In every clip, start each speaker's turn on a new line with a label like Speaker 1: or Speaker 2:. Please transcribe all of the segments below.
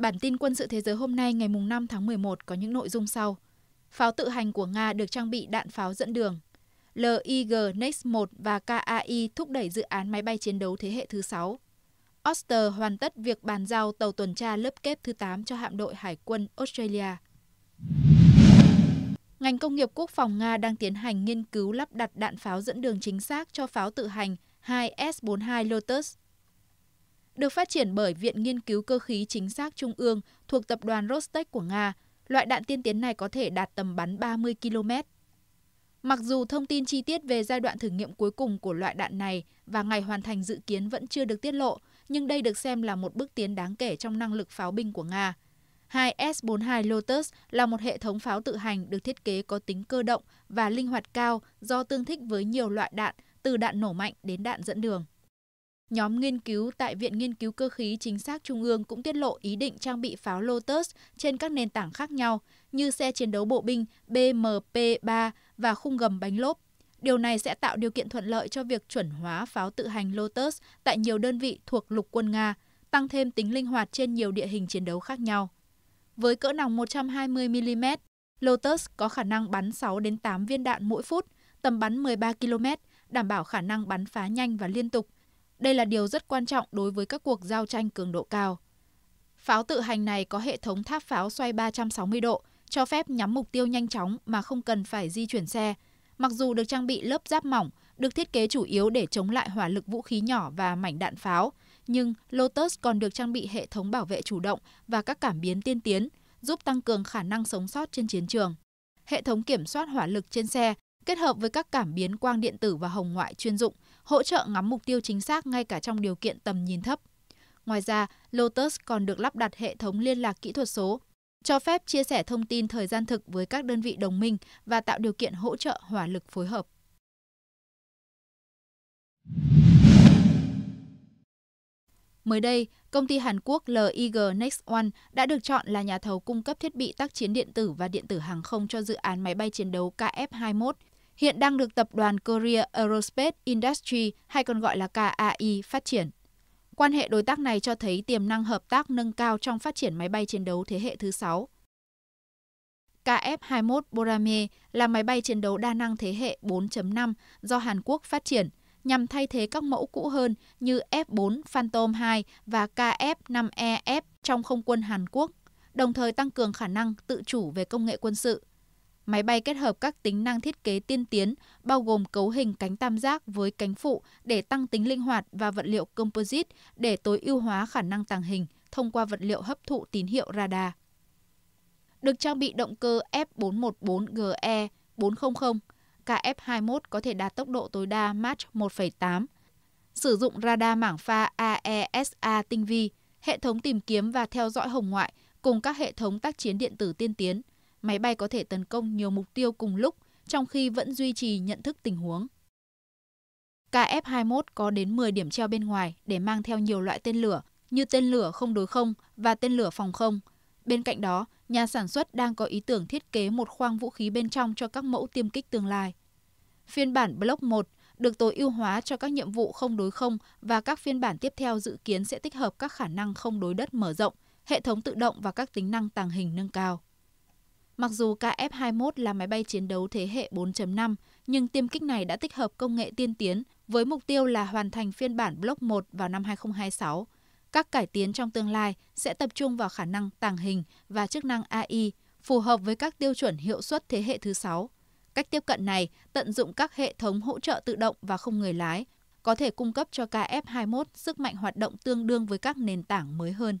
Speaker 1: Bản tin quân sự thế giới hôm nay ngày 5 tháng 11 có những nội dung sau. Pháo tự hành của Nga được trang bị đạn pháo dẫn đường. LIG Next 1 và KAI thúc đẩy dự án máy bay chiến đấu thế hệ thứ 6. Oster hoàn tất việc bàn giao tàu tuần tra lớp kép thứ 8 cho hạm đội Hải quân Australia. Ngành công nghiệp quốc phòng Nga đang tiến hành nghiên cứu lắp đặt đạn pháo dẫn đường chính xác cho pháo tự hành 2S-42 Lotus được phát triển bởi Viện Nghiên cứu Cơ khí Chính xác Trung ương thuộc tập đoàn Rostec của Nga. Loại đạn tiên tiến này có thể đạt tầm bắn 30 km. Mặc dù thông tin chi tiết về giai đoạn thử nghiệm cuối cùng của loại đạn này và ngày hoàn thành dự kiến vẫn chưa được tiết lộ, nhưng đây được xem là một bước tiến đáng kể trong năng lực pháo binh của Nga. 2S-42 Lotus là một hệ thống pháo tự hành được thiết kế có tính cơ động và linh hoạt cao do tương thích với nhiều loại đạn, từ đạn nổ mạnh đến đạn dẫn đường. Nhóm nghiên cứu tại Viện Nghiên cứu Cơ khí Chính xác Trung ương cũng tiết lộ ý định trang bị pháo Lotus trên các nền tảng khác nhau như xe chiến đấu bộ binh BMP-3 và khung gầm bánh lốp. Điều này sẽ tạo điều kiện thuận lợi cho việc chuẩn hóa pháo tự hành Lotus tại nhiều đơn vị thuộc lục quân Nga, tăng thêm tính linh hoạt trên nhiều địa hình chiến đấu khác nhau. Với cỡ nòng 120mm, Lotus có khả năng bắn 6 đến 8 viên đạn mỗi phút, tầm bắn 13 km, đảm bảo khả năng bắn phá nhanh và liên tục – đây là điều rất quan trọng đối với các cuộc giao tranh cường độ cao. Pháo tự hành này có hệ thống tháp pháo xoay 360 độ, cho phép nhắm mục tiêu nhanh chóng mà không cần phải di chuyển xe. Mặc dù được trang bị lớp giáp mỏng, được thiết kế chủ yếu để chống lại hỏa lực vũ khí nhỏ và mảnh đạn pháo, nhưng Lotus còn được trang bị hệ thống bảo vệ chủ động và các cảm biến tiên tiến, giúp tăng cường khả năng sống sót trên chiến trường. Hệ thống kiểm soát hỏa lực trên xe kết hợp với các cảm biến quang điện tử và hồng ngoại chuyên dụng, hỗ trợ ngắm mục tiêu chính xác ngay cả trong điều kiện tầm nhìn thấp. Ngoài ra, Lotus còn được lắp đặt hệ thống liên lạc kỹ thuật số, cho phép chia sẻ thông tin thời gian thực với các đơn vị đồng minh và tạo điều kiện hỗ trợ hỏa lực phối hợp. Mới đây, công ty Hàn Quốc LIG Next One đã được chọn là nhà thầu cung cấp thiết bị tác chiến điện tử và điện tử hàng không cho dự án máy bay chiến đấu KF-21 hiện đang được tập đoàn Korea Aerospace Industry hay còn gọi là KAI phát triển. Quan hệ đối tác này cho thấy tiềm năng hợp tác nâng cao trong phát triển máy bay chiến đấu thế hệ thứ 6. KF-21 Borame là máy bay chiến đấu đa năng thế hệ 4.5 do Hàn Quốc phát triển nhằm thay thế các mẫu cũ hơn như F-4 Phantom II và KF-5EF e trong không quân Hàn Quốc, đồng thời tăng cường khả năng tự chủ về công nghệ quân sự – Máy bay kết hợp các tính năng thiết kế tiên tiến, bao gồm cấu hình cánh tam giác với cánh phụ để tăng tính linh hoạt và vật liệu composite để tối ưu hóa khả năng tàng hình thông qua vật liệu hấp thụ tín hiệu radar. Được trang bị động cơ F414GE 400, cả f 21 có thể đạt tốc độ tối đa Mach 1,8. Sử dụng radar mảng pha AESA e tinh vi, hệ thống tìm kiếm và theo dõi hồng ngoại cùng các hệ thống tác chiến điện tử tiên tiến máy bay có thể tấn công nhiều mục tiêu cùng lúc, trong khi vẫn duy trì nhận thức tình huống. KF-21 có đến 10 điểm treo bên ngoài để mang theo nhiều loại tên lửa, như tên lửa không đối không và tên lửa phòng không. Bên cạnh đó, nhà sản xuất đang có ý tưởng thiết kế một khoang vũ khí bên trong cho các mẫu tiêm kích tương lai. Phiên bản Block 1 được tối ưu hóa cho các nhiệm vụ không đối không và các phiên bản tiếp theo dự kiến sẽ tích hợp các khả năng không đối đất mở rộng, hệ thống tự động và các tính năng tàng hình nâng cao. Mặc dù KF-21 là máy bay chiến đấu thế hệ 4.5, nhưng tiêm kích này đã tích hợp công nghệ tiên tiến với mục tiêu là hoàn thành phiên bản Block 1 vào năm 2026. Các cải tiến trong tương lai sẽ tập trung vào khả năng tàng hình và chức năng AI phù hợp với các tiêu chuẩn hiệu suất thế hệ thứ 6. Cách tiếp cận này tận dụng các hệ thống hỗ trợ tự động và không người lái, có thể cung cấp cho KF-21 sức mạnh hoạt động tương đương với các nền tảng mới hơn.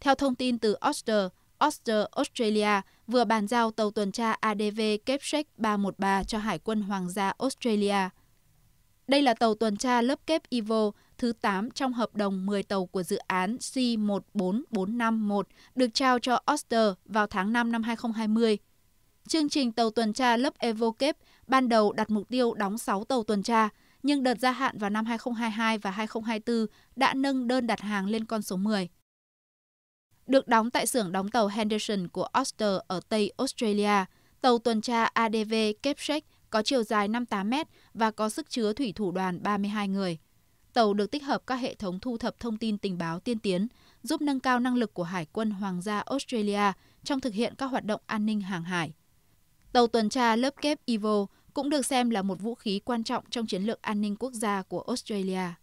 Speaker 1: Theo thông tin từ Oster, Oster Australia vừa bàn giao tàu tuần tra ADV Kepsek 313 cho Hải quân Hoàng gia Australia. Đây là tàu tuần tra lớp kép Evo thứ 8 trong hợp đồng 10 tàu của dự án C14451 được trao cho Oster vào tháng 5 năm 2020. Chương trình tàu tuần tra lớp Evo EvoCape ban đầu đặt mục tiêu đóng 6 tàu tuần tra, nhưng đợt gia hạn vào năm 2022 và 2024 đã nâng đơn đặt hàng lên con số 10 được đóng tại xưởng đóng tàu Henderson của Ulster ở Tây Australia. Tàu tuần tra ADV Kepsek có chiều dài 58 mét và có sức chứa thủy thủ đoàn 32 người. Tàu được tích hợp các hệ thống thu thập thông tin tình báo tiên tiến, giúp nâng cao năng lực của Hải quân Hoàng gia Australia trong thực hiện các hoạt động an ninh hàng hải. Tàu tuần tra lớp kép Evo cũng được xem là một vũ khí quan trọng trong chiến lược an ninh quốc gia của Australia.